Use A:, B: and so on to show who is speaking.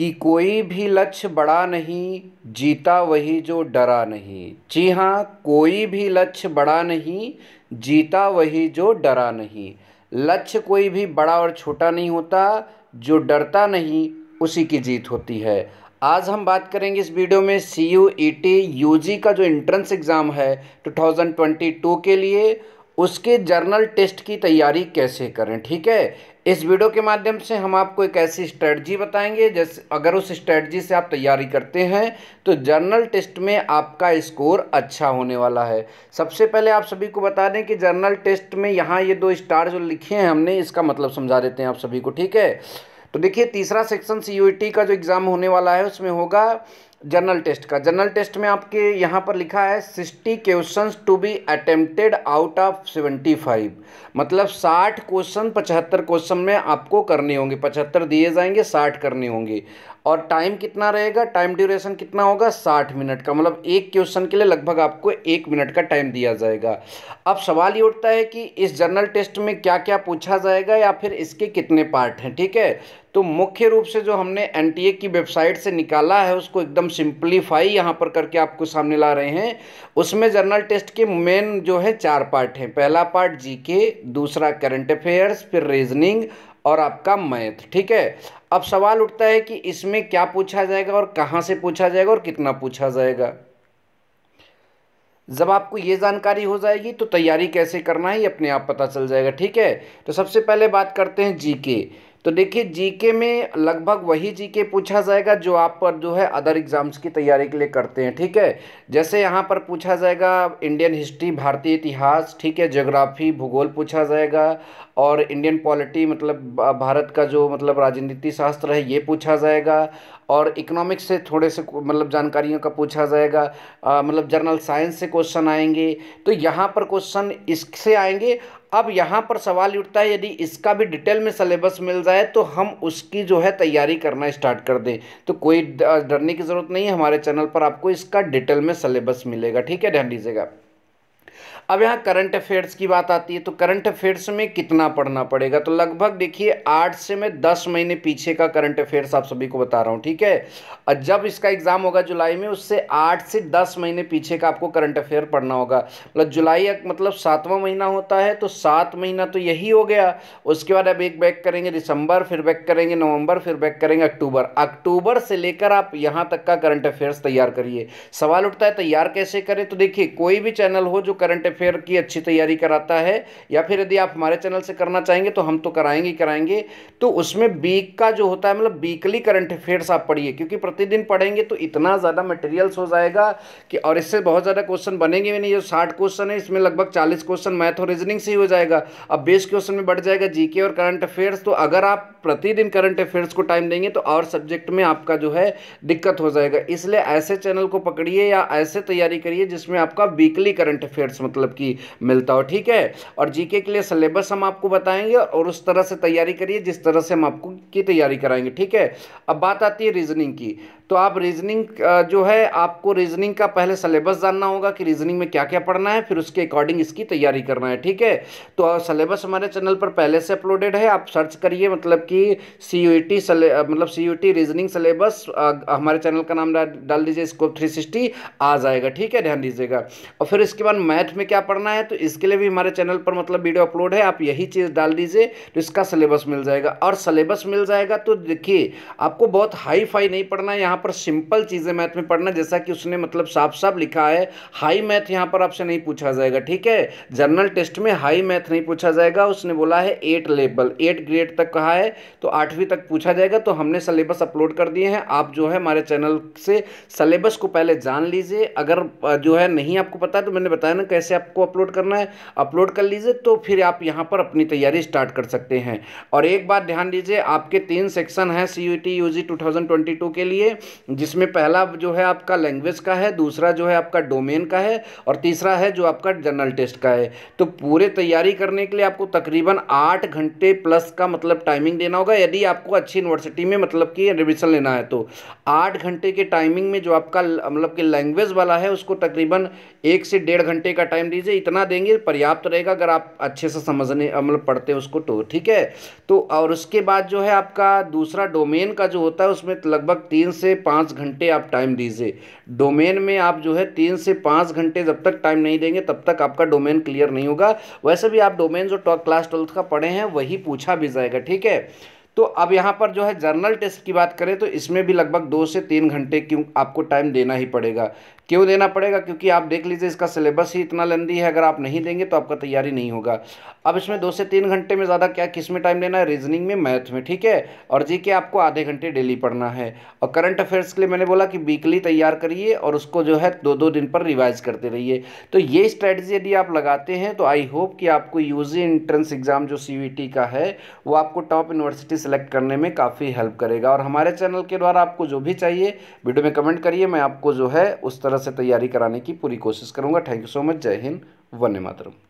A: कि कोई भी लक्ष्य बड़ा नहीं जीता वही जो डरा नहीं जी हाँ कोई भी लक्ष्य बड़ा नहीं जीता वही जो डरा नहीं लक्ष्य कोई भी बड़ा और छोटा नहीं होता जो डरता नहीं उसी की जीत होती है आज हम बात करेंगे इस वीडियो में C U E T U G का जो एंट्रेंस एग्ज़ाम है 2022 के लिए उसके जर्नल टेस्ट की तैयारी कैसे करें ठीक है इस वीडियो के माध्यम से हम आपको एक ऐसी स्ट्रेटजी बताएंगे जैसे अगर उस स्ट्रेटजी से आप तैयारी करते हैं तो जर्नल टेस्ट में आपका स्कोर अच्छा होने वाला है सबसे पहले आप सभी को बता दें कि जर्नल टेस्ट में यहाँ ये दो स्टार जो लिखे हैं हमने इसका मतलब समझा देते हैं आप सभी को ठीक है तो देखिए तीसरा सेक्शन सी e का जो एग्ज़ाम होने वाला है उसमें होगा जनरल टेस्ट का जनरल टेस्ट में आपके यहाँ पर लिखा है sixty question to be attempted out of seventy five मतलब साठ क्वेश्चन पचहत्तर क्वेश्चन में आपको करने होंगे पचहत्तर दिए जाएंगे साठ करने होंगे और टाइम कितना रहेगा टाइम ड्यूरेशन कितना होगा साठ मिनट का मतलब एक क्वेश्चन के लिए लगभग आपको एक मिनट का टाइम दिया जाएगा अब सवाल ये उठता है कि इस जनरल टेस्ट में क्या क्या पूछा जाएगा या फिर इसके कितने पार्ट हैं ठीक है तो मुख्य रूप से जो हमने एन की वेबसाइट से निकाला है उसको एकदम सिंप्लीफाई यहाँ पर करके आपको सामने ला रहे हैं उसमें जर्नल टेस्ट के मेन जो है चार पार्ट हैं पहला पार्ट जीके दूसरा करंट अफेयर्स फिर रीजनिंग और आपका मैथ ठीक है अब सवाल उठता है कि इसमें क्या पूछा जाएगा और कहाँ से पूछा जाएगा और कितना पूछा जाएगा जब आपको ये जानकारी हो जाएगी तो तैयारी कैसे करना है ये अपने आप पता चल जाएगा ठीक है तो सबसे पहले बात करते हैं जीके तो देखिए जीके में लगभग वही जीके पूछा जाएगा जो आप पर जो है अदर एग्ज़ाम्स की तैयारी के लिए करते हैं ठीक है जैसे यहाँ पर पूछा जाएगा इंडियन हिस्ट्री भारतीय इतिहास ठीक है जोग्राफ़ी भूगोल पूछा जाएगा और इंडियन पॉलिटी मतलब भारत का जो मतलब राजनीति शास्त्र है ये पूछा जाएगा और इकोनॉमिक्स से थोड़े से मतलब जानकारियों का पूछा जाएगा मतलब जर्नल साइंस से क्वेश्चन आएंगे तो यहाँ पर क्वेश्चन इससे आएंगे अब यहाँ पर सवाल उठता है यदि इसका भी डिटेल में सलेबस मिल जाए तो हम उसकी जो है तैयारी करना स्टार्ट कर दें तो कोई डरने की ज़रूरत नहीं है हमारे चैनल पर आपको इसका डिटेल में सलेबस मिलेगा ठीक है ध्यान दीजिएगा अब यहाँ करंट अफेयर्स की बात आती है तो करंट अफेयर्स में कितना पढ़ना पड़ेगा तो लगभग देखिए आठ से मैं दस महीने पीछे का करंट अफेयर्स आप सभी को बता रहा हूँ ठीक है और जब इसका एग्ज़ाम होगा जुलाई में उससे आठ से दस महीने पीछे का आपको करंट अफेयर पढ़ना होगा मतलब जुलाई मतलब सातवां महीना होता है तो सात महीना तो यही हो गया उसके बाद अब एक बैक करेंगे दिसंबर फिर बैक करेंगे नवंबर फिर बैक करेंगे अक्टूबर अक्टूबर से लेकर आप यहाँ तक का करंट अफेयर्स तैयार करिए सवाल उठता है तैयार कैसे करें तो देखिए कोई भी चैनल हो जो करंट अफेयर की अच्छी तैयारी कराता है या फिर यदि आप हमारे चैनल से करना चाहेंगे तो हम तो कराएंगे कराएंगे तो उसमें वीक का जो होता है मतलब वीकली करंट अफेयर्स आप पढ़िए क्योंकि प्रतिदिन पढ़ेंगे तो इतना ज़्यादा मटेरियल्स हो जाएगा कि और इससे बहुत ज़्यादा क्वेश्चन बनेंगे भी नहीं जो साठ क्वेश्चन है इसमें लगभग चालीस क्वेश्चन मैथ और रीजनिंग से ही हो जाएगा अब बेस क्वेश्चन में बढ़ जाएगा जीके और करंट अफेयर्स तो अगर आप प्रतिदिन करंट अफेयर्स को टाइम देंगे तो और सब्जेक्ट में आपका जो है दिक्कत हो जाएगा इसलिए ऐसे चैनल को पकड़िए या ऐसे तैयारी करिए जिसमें आपका वीकली करंट अफेयर्स मतलब मतलब कि मिलता हो ठीक है और जीके के लिए सिलेबस हम आपको बताएंगे और उस तरह से तैयारी करिए जिस तरह से हम आपको की तैयारी कराएंगे ठीक है अब बात आती है रीजनिंग की तो आप रीजनिंग जो है आपको रीजनिंग का पहले सिलेबस जानना होगा कि रीजनिंग में क्या क्या पढ़ना है फिर उसके अकॉर्डिंग इसकी तैयारी करना है ठीक है तो सिलेबस हमारे चैनल पर पहले से अपलोडेड है आप सर्च करिए मतलब कि सी यू टी मतलब C U T reasoning syllabus हमारे चैनल का नाम डाल दीजिए स्कोप थ्री सिक्सटी आ जाएगा ठीक है ध्यान दीजिएगा और फिर इसके बाद मैथ में क्या क्या पढ़ना है तो इसके लिए भी हमारे चैनल पर मतलब वीडियो अपलोड है आप यही चीज़ डाल दीजिए तो इसका सिलेबस मिल जाएगा और सिलेबस मिल जाएगा तो देखिए आपको बहुत हाई फाई नहीं पढ़ना है यहाँ पर सिंपल चीज़ें मैथ में पढ़ना जैसा कि उसने मतलब साफ साफ लिखा है हाई मैथ यहाँ पर आपसे नहीं पूछा जाएगा ठीक है जनरल टेस्ट में हाई मैथ नहीं पूछा जाएगा उसने बोला है एट लेवल एट ग्रेड तक कहा है तो आठवीं तक पूछा जाएगा तो हमने सिलेबस अपलोड कर दिए हैं आप जो है हमारे चैनल से सिलेबस को पहले जान लीजिए अगर जो है नहीं आपको पता तो मैंने बताया ना कैसे आपको अपलोड करना है अपलोड कर लीजिए तो फिर आप यहाँ पर अपनी तैयारी स्टार्ट कर सकते हैं और एक बात ध्यान दीजिए आपके तीन सेक्शन हैं C U T U G two thousand twenty two के लिए जिसमें पहला जो है आपका लैंग्वेज का है दूसरा जो है आपका डोमेन का है और तीसरा है जो आपका जनरल टेस्ट का है तो पूरे तैयारी करने के लिए आपको तकरीबन आठ घंटे प्लस का मतलब टाइमिंग देना होगा यदि आपको अच्छी यूनिवर्सिटी में मतलब कि एडमिशन लेना है तो आठ घंटे के टाइमिंग में जो आपका मतलब कि लैंग्वेज वाला है उसको तकरीबन एक से डेढ़ घंटे का टाइम लीजिए इतना देंगे पर्याप्त रहेगा अगर आप अच्छे से समझने अमल मतलब पढ़ते हैं उसको तो ठीक है तो और उसके बाद जो है आपका दूसरा डोमेन का जो होता है उसमें लगभग तीन से पाँच घंटे आप टाइम दीजिए डोमेन में आप जो है तीन से पाँच घंटे जब तक टाइम नहीं देंगे तब तक आपका डोमेन क्लियर नहीं होगा वैसे भी आप डोमेन जो क्लास ट्वेल्थ का पढ़े हैं वही पूछा भी जाएगा ठीक है तो अब यहाँ पर जो है जर्नल टेस्ट की बात करें तो इसमें भी लगभग दो से तीन घंटे क्यों आपको टाइम देना ही पड़ेगा क्यों देना पड़ेगा क्योंकि आप देख लीजिए इसका सिलेबस ही इतना लेंदी है अगर आप नहीं देंगे तो आपका तैयारी नहीं होगा अब इसमें दो से तीन घंटे में ज़्यादा क्या किस में टाइम लेना है रीजनिंग में मैथ में ठीक है और जी के आपको आधे घंटे डेली पढ़ना है और करंट अफेयर्स के लिए मैंने बोला कि वीकली तैयार करिए और उसको जो है दो दो दिन पर रिवाइज करते रहिए तो ये स्ट्रैटेजी यदि आप लगाते हैं तो आई होप कि आपको यू एंट्रेंस एग्ज़ाम जो सी का है वो आपको टॉप यूनिवर्सिटी सेलेक्ट करने में काफ़ी हेल्प करेगा और हमारे चैनल के द्वारा आपको जो भी चाहिए वीडियो में कमेंट करिए मैं आपको जो है उस तरह से तैयारी कराने की पूरी कोशिश करूँगा थैंक यू सो मच जय हिंद वन्य मातरम